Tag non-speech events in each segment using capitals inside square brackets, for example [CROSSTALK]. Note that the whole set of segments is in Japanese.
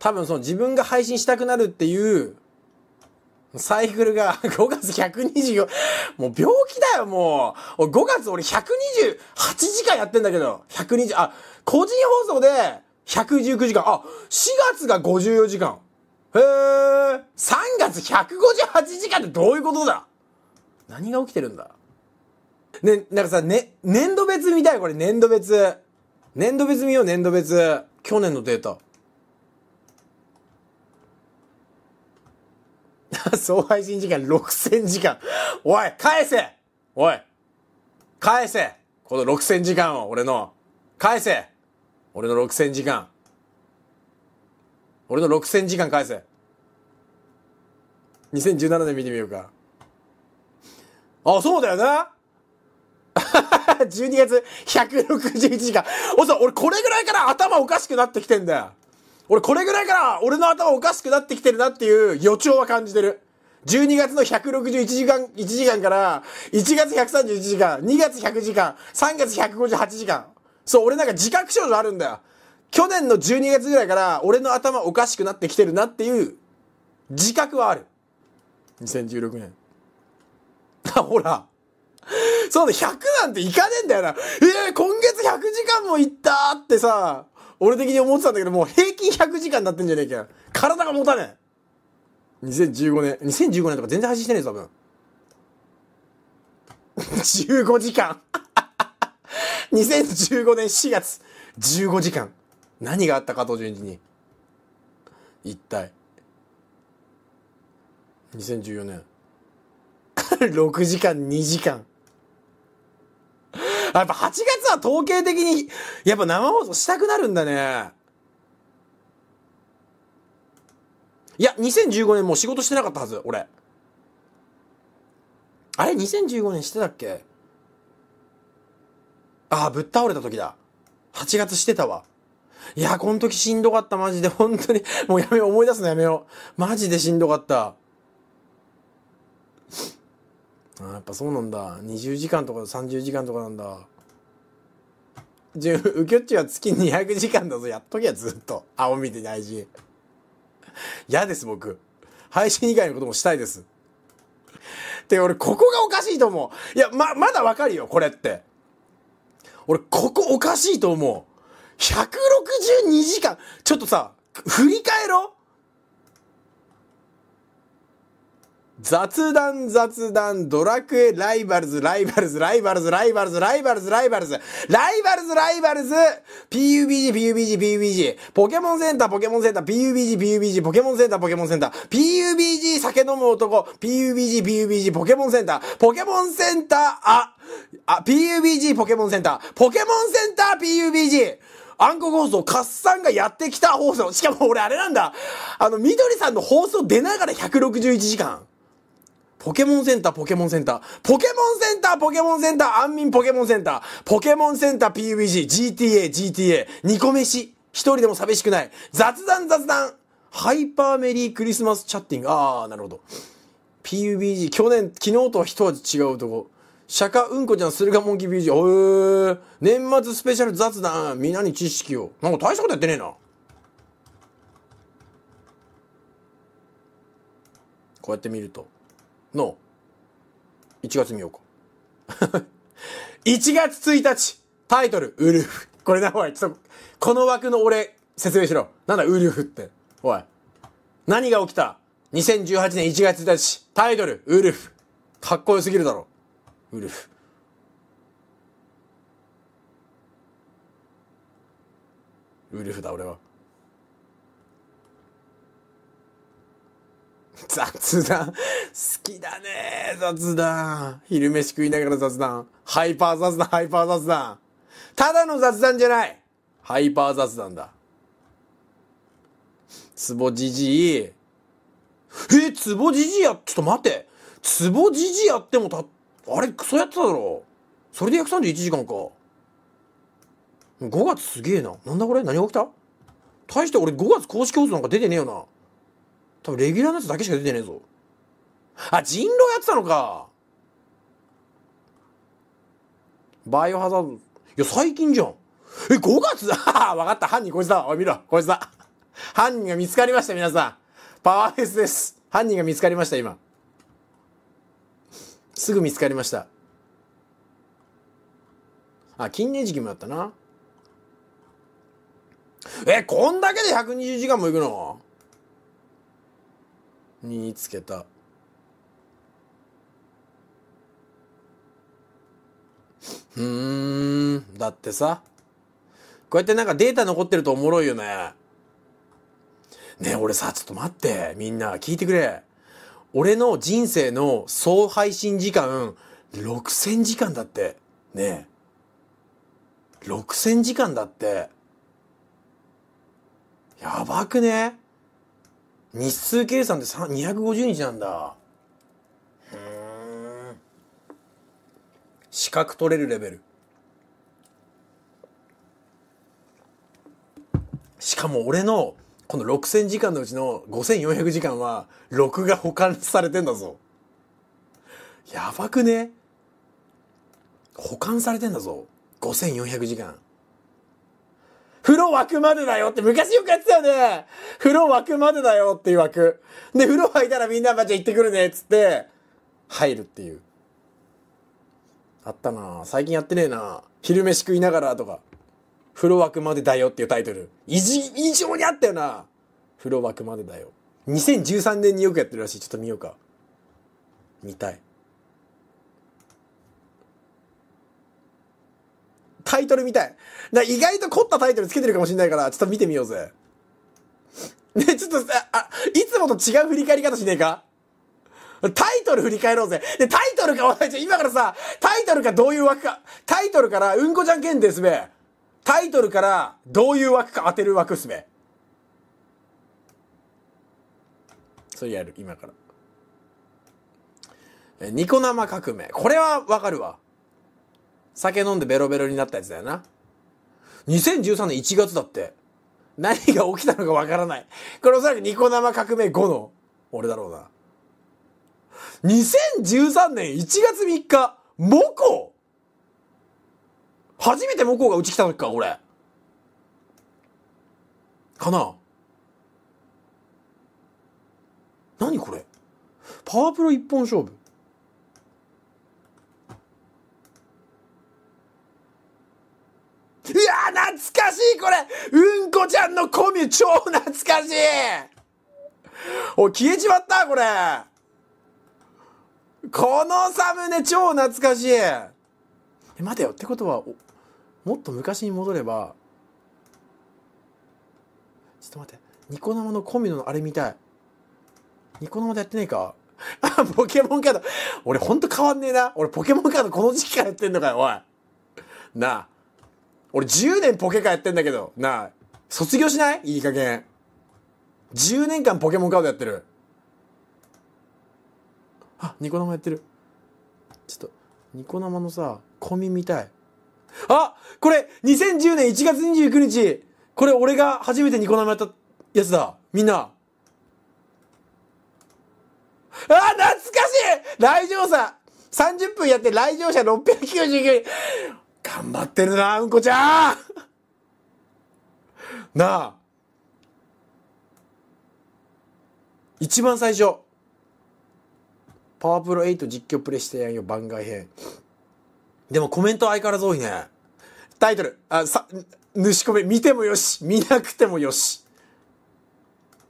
多分その自分が配信したくなるっていうサイクルが5 [LAUGHS] 月124、もう病気だよ、もう。5月俺128時間やってんだけど、120、あ、個人放送で119時間、あ、4月が54時間。へえ、3月158時間ってどういうことだ何が起きてるんだね、なんかさ、ね、年度別見たい、これ年度別。年度別見よう、年度別。去年のデータ。総 [LAUGHS] 配信時間6000時間。おい、返せおい、返せこの6000時間を、俺の。返せ俺の6000時間。俺の6000時間返せ。2017年見てみようか。あ、そうだよな12 [LAUGHS] 月161時間。おそ、俺これぐらいから頭おかしくなってきてんだよ。俺これぐらいから俺の頭おかしくなってきてるなっていう予兆は感じてる。12月の161時間、1時間から、1月131時間、2月100時間、3月158時間。そう、俺なんか自覚症状あるんだよ。去年の12月ぐらいから、俺の頭おかしくなってきてるなっていう、自覚はある。2016年。[LAUGHS] あほら。そうだ、100なんていかねえんだよな。えー、今月100時間もいったってさ、俺的に思ってたんだけど、もう平均100時間になってんじゃねえか体が持たねえ。2015年、2015年とか全然配信してねえぞ、多分。15時間2015 [LAUGHS] 年4月、15時間。何があったかと順次に。一体。2014年。6 [LAUGHS] 時間、2時間。やっぱ8月は統計的に、やっぱ生放送したくなるんだね。いや、2015年もう仕事してなかったはず、俺。あれ ?2015 年してたっけああ、ぶっ倒れた時だ。8月してたわ。いや、この時しんどかった、マジで。本当に。もうやめよう、思い出すのやめよう。マジでしんどかった。あやっぱそうなんだ20時間とか30時間とかなんだじゅうきょっちは月200時間だぞやっときゃずっと青見て大事嫌です僕配信以外のこともしたいですでて俺ここがおかしいと思ういやままだわかるよこれって俺ここおかしいと思う162時間ちょっとさ振り返ろう雑談雑談ドラクエライバルズライバルズライバルズライバルズライバルズライバルズライバルズライバルズ PUBG PUBG PUBG ポケモンセンターポケモンセンター PUBG PUBG ポケモンセンターポケモンセンター PUBG 酒飲む男 PUBG PUBG ポケモンセンターポケモンセンターああ PUBG ポケモンセンターポケモンセンター PUBG 暗黒放送、カッサンがやってきた放送。しかも俺あれなんだ。あの、緑さんの放送出ながら161時間。ポケモンセンター、ポケモンセンター。ポケモンセンター、ポケモンセンター、安眠ポケモンセンター。ポケモンセンター PUBG、GTA、GTA、二個飯。一人でも寂しくない。雑談、雑談。ハイパーメリークリスマスチャッティング。あー、なるほど。PUBG、去年、昨日とは一味違うとこ。釈迦うんこちゃん、駿河モンキー BG。おー。年末スペシャル雑談。皆に知識を。なんか大したことやってねえな。こうやって見ると。の1月見ようか。1 [LAUGHS] 月1日、タイトル、ウルフ。これな、おい、ちょっと、この枠の俺、説明しろ。なんだ、ウルフって。おい。何が起きた ?2018 年1月1日、タイトル、ウルフ。かっこよすぎるだろ。ウルフ。ウルフだ、俺は。雑談。好きだね雑談。昼飯食いながら雑談。ハイパー雑談、ハイパー雑談。ただの雑談じゃないハイパー雑談だ。ツボじじい。え、ツボじじいや、ちょっと待って。ツボじじいやってもた、あれ、クソやってただろ。それで131時間か。5月すげえな。なんだこれ何が起きた大して俺5月公式放送なんか出てねえよな。多分レギュラーのやつだけしか出てねえぞ。あ、人狼やってたのかバイオハザード。いや、最近じゃん。え、5月だ [LAUGHS] わかった。犯人こいつだ。おい、見ろ。こいつだ。犯人が見つかりました、皆さん。パワーフェスです。犯人が見つかりました、今。すぐ見つかりました。あ、近年時期もやったな。え、こんだけで120時間も行くの身につけたうんだってさこうやってなんかデータ残ってるとおもろいよねね俺さちょっと待ってみんな聞いてくれ俺の人生の総配信時間6000時間だってねえ6000時間だってやばくね日数計算で250日なんだ。ん。資格取れるレベル。しかも俺のこの6000時間のうちの5400時間は録画保管されてんだぞ。やばくね保管されてんだぞ。5400時間。風呂沸くまでだよって昔よくやってたよね風呂沸くまでだよっていう枠。で、風呂沸いたらみんな、まあ、ゃん行ってくるねっつって、入るっていう。あったな最近やってねえな昼飯食いながらとか。風呂沸くまでだよっていうタイトル。異常にあったよな風呂沸くまでだよ。2013年によくやってるらしい。ちょっと見ようか。見たい。タイトルみたい。な意外と凝ったタイトルつけてるかもしんないから、ちょっと見てみようぜ。ね、ちょっと、あ、いつもと違う振り返り方しねえかタイトル振り返ろうぜ。で、タイトルか、今からさ、タイトルかどういう枠か。タイトルから、うんこじゃんけんですべ。タイトルから、どういう枠か当てる枠っすべ。それやる、今から。え、ニコ生革命。これはわかるわ。酒飲んでベロベロになったやつだよな。2013年1月だって。何が起きたのかわからない。これおそらくニコ生革命後の俺だろうな。2013年1月3日、モコ初めてモコがうち来た時か、俺。かな何これパワープロ一本勝負。いや懐かしいこれうんこちゃんのコミュ超懐かしいお消えちまったこれこのサムネ超懐かしいえ待てよってことはもっと昔に戻ればちょっと待ってニコ生のコミュのあれ見たいニコ生でやってねえか [LAUGHS] あポケモンカード俺ほんと変わんねえな俺ポケモンカードこの時期からやってんのかよおいなあ俺10年ポケカやってんだけど、なあ、卒業しないいい加減。10年間ポケモンカードやってる。あ、ニコ生やってる。ちょっと、ニコ生のさ、コミ見たい。あこれ、2010年1月29日、これ俺が初めてニコ生やったやつだ。みんな。あ懐かしい来場者 !30 分やって来場者699人頑張ってるな、うんこちゃん [LAUGHS] なあ。一番最初。パワープロ8実況プレイしてやんよ、番外編。でもコメント相変わらず多いね。タイトル、あ、さ、ぬしコめ、見てもよし、見なくてもよし。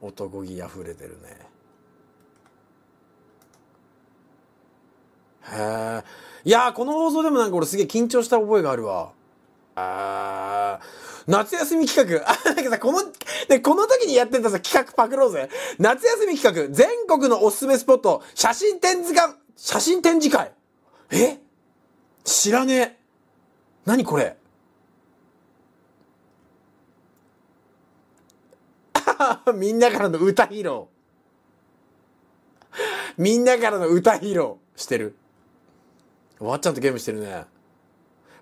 男気溢れてるね。へえ。いやー、この放送でもなんか俺すげえ緊張した覚えがあるわ。あー、夏休み企画。あ、[LAUGHS] なんかさ、この、で、この時にやってたさ、企画パクろうぜ。夏休み企画、全国のおすすめスポット、写真展示館、写真展示会。え知らねえ。何これ [LAUGHS] みんなからの歌披露。みんなからの歌披露してる。わっちゃんとゲームしてるね。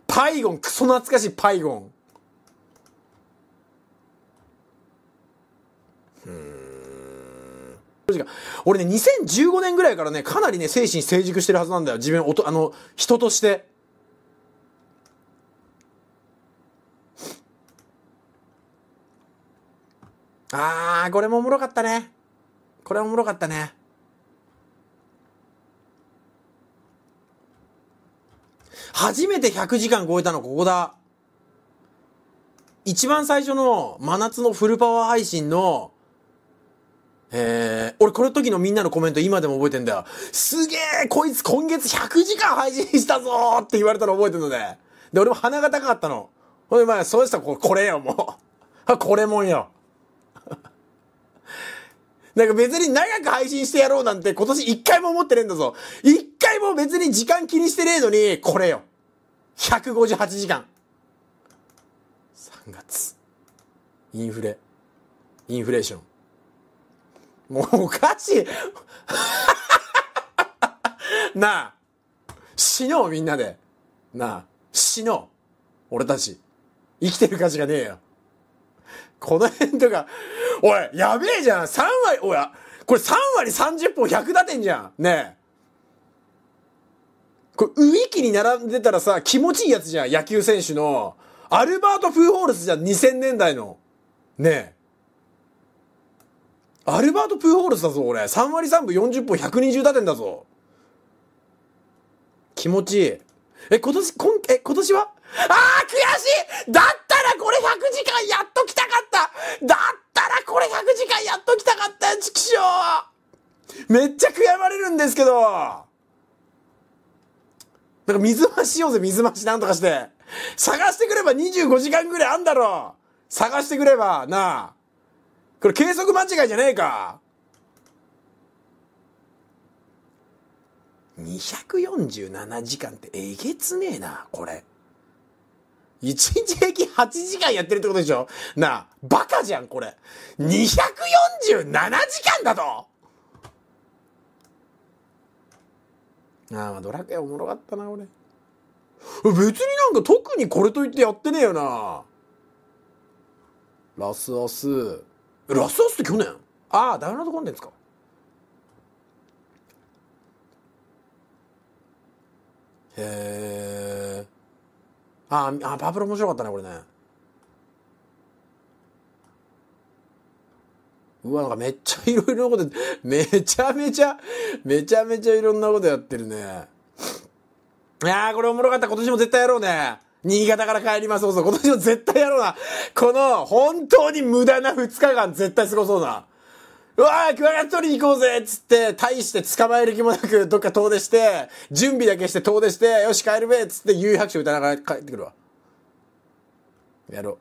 パイゴン、クソ懐かしいパイゴン。うん。俺ね、2015年ぐらいからね、かなりね、精神成熟してるはずなんだよ。自分、おと、あの、人として。あー、これもおもろかったね。これもおもろかったね。初めて100時間超えたのここだ。一番最初の真夏のフルパワー配信の、えー、俺この時のみんなのコメント今でも覚えてんだよ。すげえこいつ今月100時間配信したぞって言われたの覚えてるので、ね。で、俺も鼻が高かったの。ほんで、まあ、そうしたらこれよ、もう。[LAUGHS] これもんよ。なんか別に長く配信してやろうなんて今年一回も思ってねえんだぞ。一回も別に時間気にしてねえのに、これよ。158時間。3月。インフレ。インフレーション。もうおかしい [LAUGHS] なあ。死のうみんなで。なあ。死のう。俺たち。生きてる価値がねえよ。この辺とか、おい、やべえじゃん !3 割、おや、これ3割30本100打点じゃんねえ。これ、ウィキに並んでたらさ、気持ちいいやつじゃん、野球選手の。アルバート・プーホールスじゃん、2000年代の。ねえ。アルバート・プーホールスだぞ、俺。3割3分40本120打点だぞ。気持ちいい。え、今年、今、え、今年はああ、悔しいだってらこれ100時間やっときたかっただったらこれ100時間やっときたかったちくしめっちゃ悔やまれるんですけどなんか水増しようぜ、水増しなんとかして。探してくれば25時間ぐらいあんだろ探してくれば、なあ。これ計測間違いじゃねえか。247時間ってえげつねえな、これ。1日平均8時間やってるってことでしょなあ、バカじゃん、これ。247時間だとああ、ドラクエおもろかったな、俺。別になんか特にこれといってやってねえよな。ラスアス。ラスアスって去年ああ、ダウンロードコンテンツか。へえ。ああパープル面白かったねこれねうわなんかめっちゃいろいろなことめちゃめちゃめちゃめちゃいろんなことやってるねああこれおもろかった今年も絶対やろうね新潟から帰りますそうそう今年も絶対やろうなこの本当に無駄な2日間絶対過ごそうなうわー、クワガタ取りに行こうぜっつって、大して捕まえる気もなく、どっか遠出して、準備だけして遠出して、よし、帰るべっつって、夕白書歌いながら帰ってくるわ。やろう。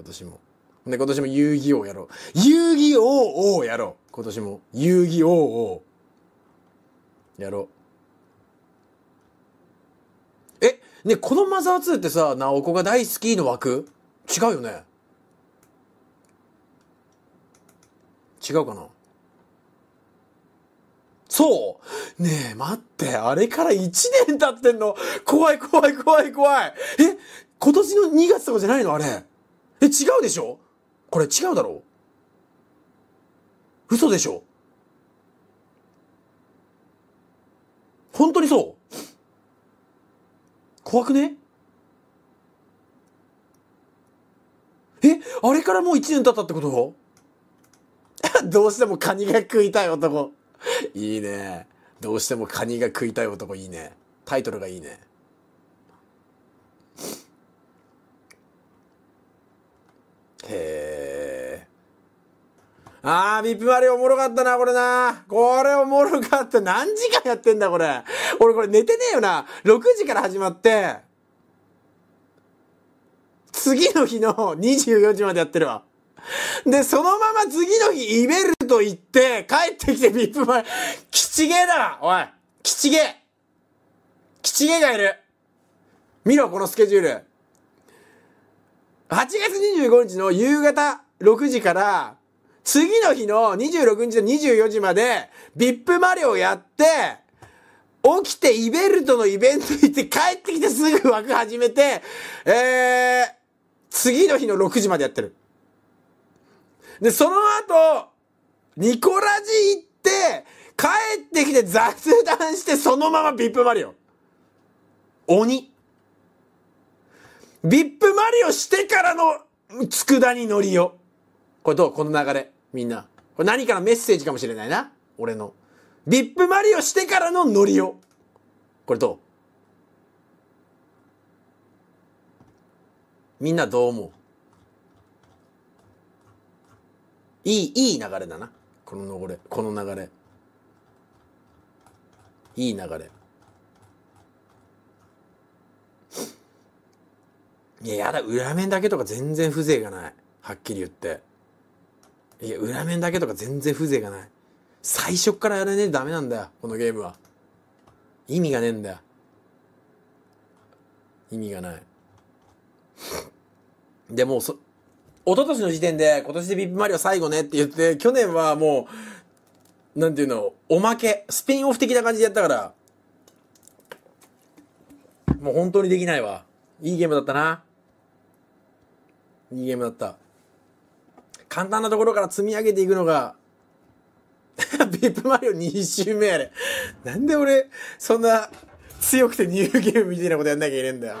今年も。で、今年も遊戯王やろう。遊戯王をやろう。今年も。遊戯王を。やろう。え、ね、このマザー2ってさ、ナオコが大好きの枠違うよね。違うかなそうねえ、待って、あれから1年経ってんの怖い怖い怖い怖いえ今年の2月とかじゃないのあれ。え、違うでしょこれ違うだろう嘘でしょ本当にそう怖くねえあれからもう1年経ったってことどうしてもカニが食いたい男。いいね。どうしてもカニが食いたい男いいね。タイトルがいいね。へえ。あー、ビップマリオおもろかったな、これな。これおもろかった。何時間やってんだ、これ。俺これ寝てねえよな。6時から始まって、次の日の24時までやってるわ。で、そのまま次の日、イベルト行って、帰ってきてビップマきちげえだなおいきちげえきちげがいる見ろ、このスケジュール。8月25日の夕方6時から、次の日の26日の24時まで、VIP マリオやって、起きてイベルトのイベント行って帰ってきてすぐ枠始めて、えー、次の日の6時までやってる。で、その後、ニコラジ行って、帰ってきて雑談して、そのままビップマリオ。鬼。ビップマリオしてからの佃煮のりよ。これどうこの流れ。みんな。これ何かのメッセージかもしれないな。俺の。ビップマリオしてからの乗りよ。これどうみんなどう思ういい、いい流れだな。この流れ、この流れ。いい流れ。いや、やだ、裏面だけとか全然風情がない。はっきり言って。いや、裏面だけとか全然風情がない。最初からやらねえとダメなんだよ、このゲームは。意味がねえんだよ。意味がない。でもそ、一昨年の時点で、今年でビップマリオ最後ねって言って、去年はもう、なんていうの、おまけ、スピンオフ的な感じでやったから、もう本当にできないわ。いいゲームだったな。いいゲームだった。簡単なところから積み上げていくのが、ビップマリオ2周目やれ。なんで俺、そんな強くてニューゲームみたいなことやんなきゃいけねえんだよ。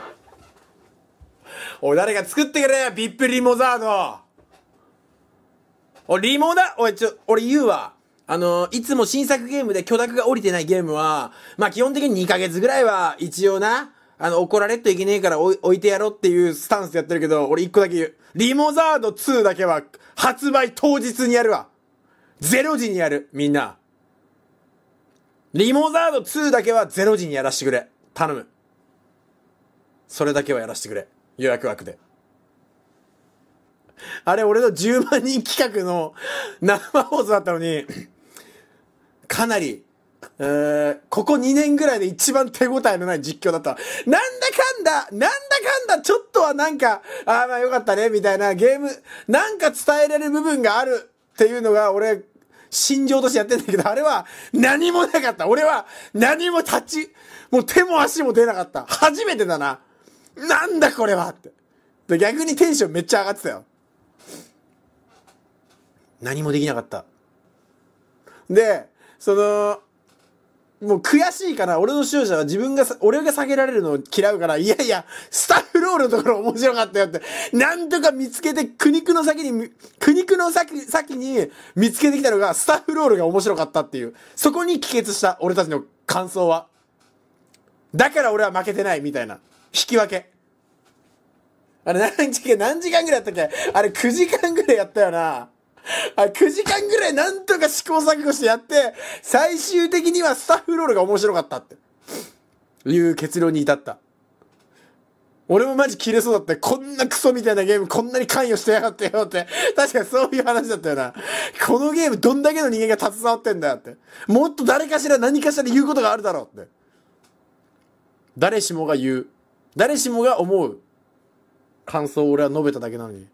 おい、誰か作ってくれビップリモザードおい、リモだおい、ちょ、俺言うわ。あの、いつも新作ゲームで許諾が降りてないゲームは、まあ、基本的に2ヶ月ぐらいは、一応な、あの、怒られっといけねえから置いてやろうっていうスタンスやってるけど、俺1個だけ言う。リモザード2だけは、発売当日にやるわ。0時にやる、みんな。リモザード2だけは0時にやらしてくれ。頼む。それだけはやらしてくれ。予約枠で。あれ、俺の10万人企画の生放送だったのに、かなり、えー、ここ2年ぐらいで一番手応えのない実況だった。なんだかんだ、なんだかんだ、ちょっとはなんか、ああ、まあよかったね、みたいなゲーム、なんか伝えられる部分があるっていうのが、俺、心情としてやってんだけど、あれは何もなかった。俺は何も立ち、もう手も足も出なかった。初めてだな。なんだこれはってで逆にテンションめっちゃ上がってたよ何もできなかったでそのもう悔しいから俺の視聴者は自分が、俺が下げられるのを嫌うから、いやいや、スタッフロールのところ面白かったよって、なんとか見つけて、苦肉の先に、苦肉の先、先に見つけてきたのが、スタッフロールが面白かったっていう、そこに帰結した俺たちの感想は。だから俺は負けてないみたいな。引き分け。あれ何時間、何時間ぐらいやったっけあれ9時間ぐらいやったよな。あれ9時間ぐらいなんとか試行錯誤してやって、最終的にはスタッフロールが面白かったって。いう結論に至った。俺もマジ切れそうだって、こんなクソみたいなゲームこんなに関与してやがってよって。確かにそういう話だったよな。このゲームどんだけの人間が携わってんだよって。もっと誰かしら何かしらで言うことがあるだろうって。誰しもが言う。誰しもが思う感想を俺は述べただけなのに